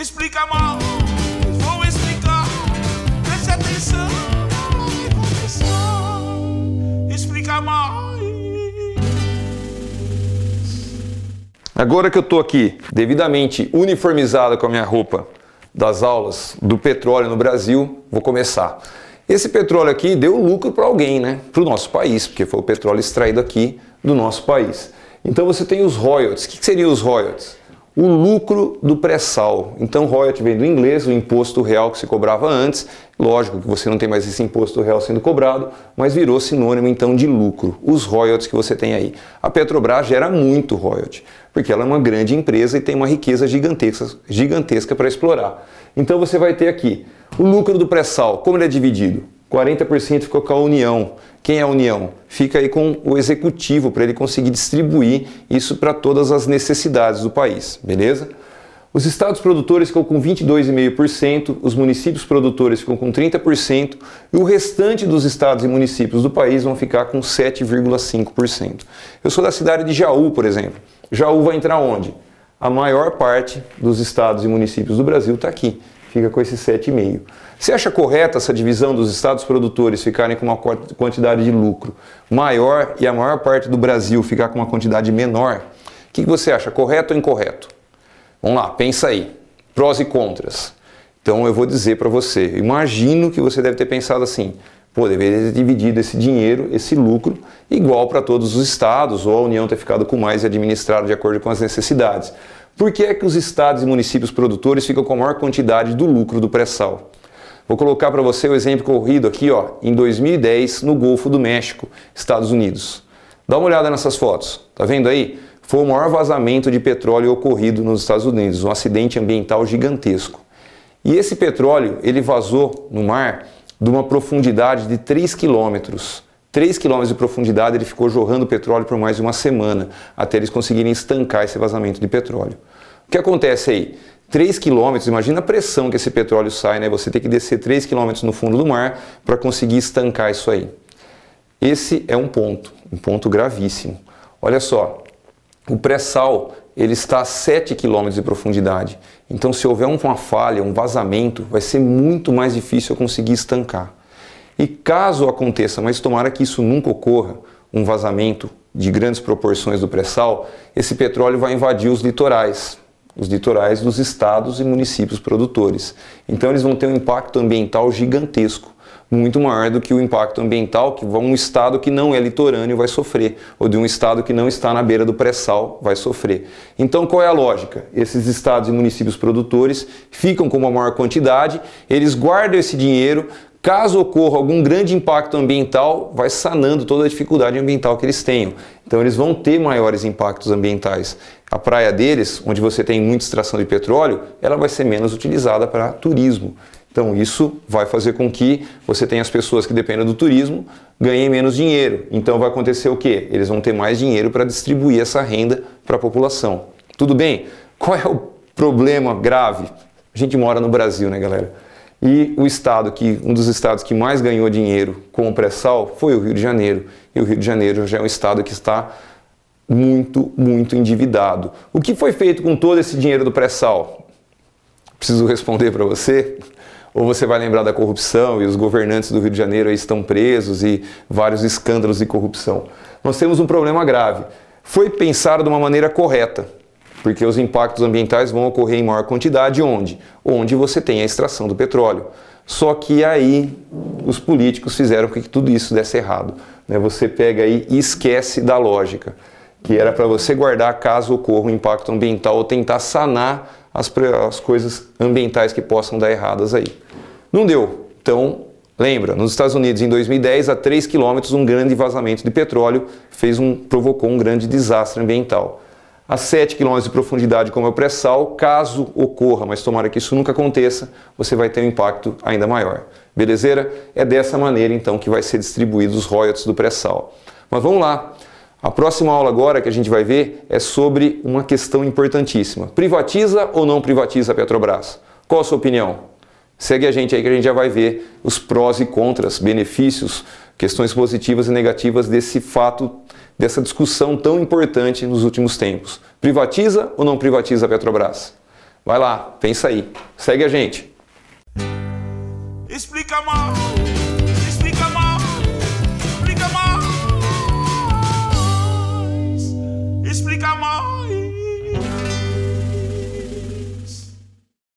Explica mal, vou explicar. Preste atenção que aconteceu. Explica mal. Agora que eu estou aqui, devidamente uniformizado com a minha roupa das aulas do petróleo no Brasil, vou começar. Esse petróleo aqui deu lucro para alguém, né? Para o nosso país, porque foi o petróleo extraído aqui do nosso país. Então você tem os royalties. O que seriam os royalties? o lucro do pré-sal. Então, royalty vem do inglês, o imposto real que se cobrava antes. Lógico que você não tem mais esse imposto real sendo cobrado, mas virou sinônimo então de lucro, os royalties que você tem aí. A Petrobras gera muito royalty, porque ela é uma grande empresa e tem uma riqueza gigantesca, gigantesca para explorar. Então, você vai ter aqui o lucro do pré-sal, como ele é dividido? 40% ficou com a União. Quem é a União? Fica aí com o executivo para ele conseguir distribuir isso para todas as necessidades do país, beleza? Os estados produtores ficam com 22,5%, os municípios produtores ficam com 30% e o restante dos estados e municípios do país vão ficar com 7,5%. Eu sou da cidade de Jaú, por exemplo. Jaú vai entrar onde? A maior parte dos estados e municípios do Brasil está aqui fica com esse 7,5%. Você acha correta essa divisão dos estados produtores ficarem com uma quantidade de lucro maior e a maior parte do Brasil ficar com uma quantidade menor? O que você acha, correto ou incorreto? Vamos lá, pensa aí. Prós e contras. Então eu vou dizer para você, imagino que você deve ter pensado assim, pô, deveria ter dividido esse dinheiro, esse lucro, igual para todos os estados, ou a União ter ficado com mais e administrado de acordo com as necessidades. Por que é que os estados e municípios produtores ficam com a maior quantidade do lucro do pré-sal? Vou colocar para você o exemplo corrido aqui, ó, em 2010, no Golfo do México, Estados Unidos. Dá uma olhada nessas fotos. Tá vendo aí? Foi o maior vazamento de petróleo ocorrido nos Estados Unidos, um acidente ambiental gigantesco. E esse petróleo, ele vazou no mar de uma profundidade de 3 quilômetros. 3 quilômetros de profundidade, ele ficou jorrando petróleo por mais de uma semana, até eles conseguirem estancar esse vazamento de petróleo. O que acontece aí? 3 quilômetros, imagina a pressão que esse petróleo sai, né? Você tem que descer 3 quilômetros no fundo do mar para conseguir estancar isso aí. Esse é um ponto, um ponto gravíssimo. Olha só, o pré-sal ele está a 7 quilômetros de profundidade. Então, se houver uma falha, um vazamento, vai ser muito mais difícil eu conseguir estancar. E caso aconteça, mas tomara que isso nunca ocorra, um vazamento de grandes proporções do pré-sal, esse petróleo vai invadir os litorais, os litorais dos estados e municípios produtores. Então eles vão ter um impacto ambiental gigantesco, muito maior do que o impacto ambiental que um estado que não é litorâneo vai sofrer, ou de um estado que não está na beira do pré-sal vai sofrer. Então qual é a lógica? Esses estados e municípios produtores ficam com uma maior quantidade, eles guardam esse dinheiro Caso ocorra algum grande impacto ambiental, vai sanando toda a dificuldade ambiental que eles tenham. Então eles vão ter maiores impactos ambientais. A praia deles, onde você tem muita extração de petróleo, ela vai ser menos utilizada para turismo. Então isso vai fazer com que você tenha as pessoas que dependem do turismo ganhem menos dinheiro. Então vai acontecer o quê? Eles vão ter mais dinheiro para distribuir essa renda para a população. Tudo bem? Qual é o problema grave? A gente mora no Brasil, né, galera? E o estado que um dos estados que mais ganhou dinheiro com o pré-sal foi o Rio de Janeiro. E o Rio de Janeiro já é um estado que está muito, muito endividado. O que foi feito com todo esse dinheiro do pré-sal? Preciso responder para você. Ou você vai lembrar da corrupção e os governantes do Rio de Janeiro estão presos e vários escândalos de corrupção. Nós temos um problema grave. Foi pensado de uma maneira correta porque os impactos ambientais vão ocorrer em maior quantidade onde? Onde você tem a extração do petróleo. Só que aí os políticos fizeram com que tudo isso desse errado. Né? Você pega aí e esquece da lógica, que era para você guardar caso ocorra um impacto ambiental ou tentar sanar as, as coisas ambientais que possam dar erradas aí. Não deu. Então, lembra, nos Estados Unidos em 2010, a 3 quilômetros, um grande vazamento de petróleo fez um, provocou um grande desastre ambiental a 7 km de profundidade como é o pré-sal, caso ocorra, mas tomara que isso nunca aconteça, você vai ter um impacto ainda maior. Belezeira? É dessa maneira então que vai ser distribuídos os royalties do pré-sal. Mas vamos lá. A próxima aula agora que a gente vai ver é sobre uma questão importantíssima. Privatiza ou não privatiza a Petrobras? Qual a sua opinião? Segue a gente aí que a gente já vai ver os prós e contras, benefícios, questões positivas e negativas desse fato, dessa discussão tão importante nos últimos tempos. Privatiza ou não privatiza a Petrobras? Vai lá, pensa aí. Segue a gente. Explica